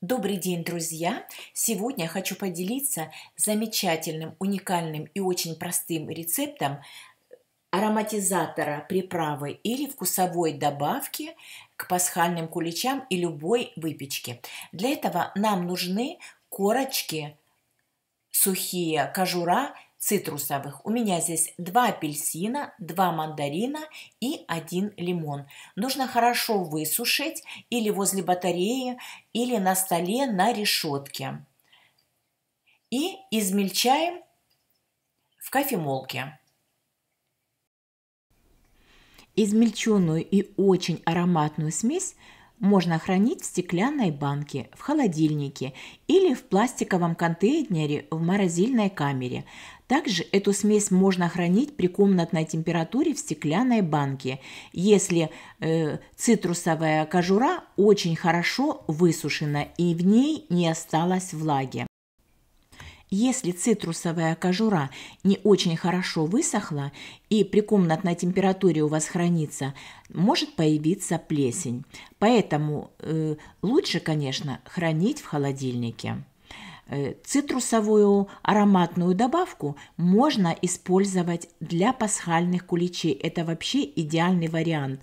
Добрый день, друзья! Сегодня я хочу поделиться замечательным, уникальным и очень простым рецептом ароматизатора приправы или вкусовой добавки к пасхальным куличам и любой выпечке. Для этого нам нужны корочки, сухие кожура цитрусовых. У меня здесь два апельсина, два мандарина и один лимон. Нужно хорошо высушить или возле батареи, или на столе на решетке. И измельчаем в кофемолке. Измельченную и очень ароматную смесь можно хранить в стеклянной банке, в холодильнике или в пластиковом контейнере в морозильной камере. Также эту смесь можно хранить при комнатной температуре в стеклянной банке, если э, цитрусовая кожура очень хорошо высушена и в ней не осталось влаги. Если цитрусовая кожура не очень хорошо высохла и при комнатной температуре у вас хранится, может появиться плесень. Поэтому э, лучше, конечно, хранить в холодильнике. Э, цитрусовую ароматную добавку можно использовать для пасхальных куличей. Это вообще идеальный вариант.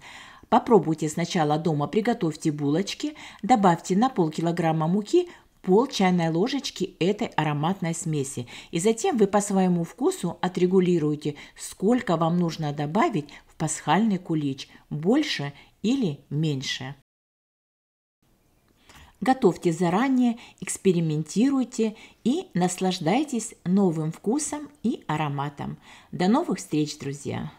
Попробуйте сначала дома, приготовьте булочки, добавьте на полкилограмма муки – пол чайной ложечки этой ароматной смеси. И затем вы по своему вкусу отрегулируете, сколько вам нужно добавить в пасхальный кулич, больше или меньше. Готовьте заранее, экспериментируйте и наслаждайтесь новым вкусом и ароматом. До новых встреч, друзья!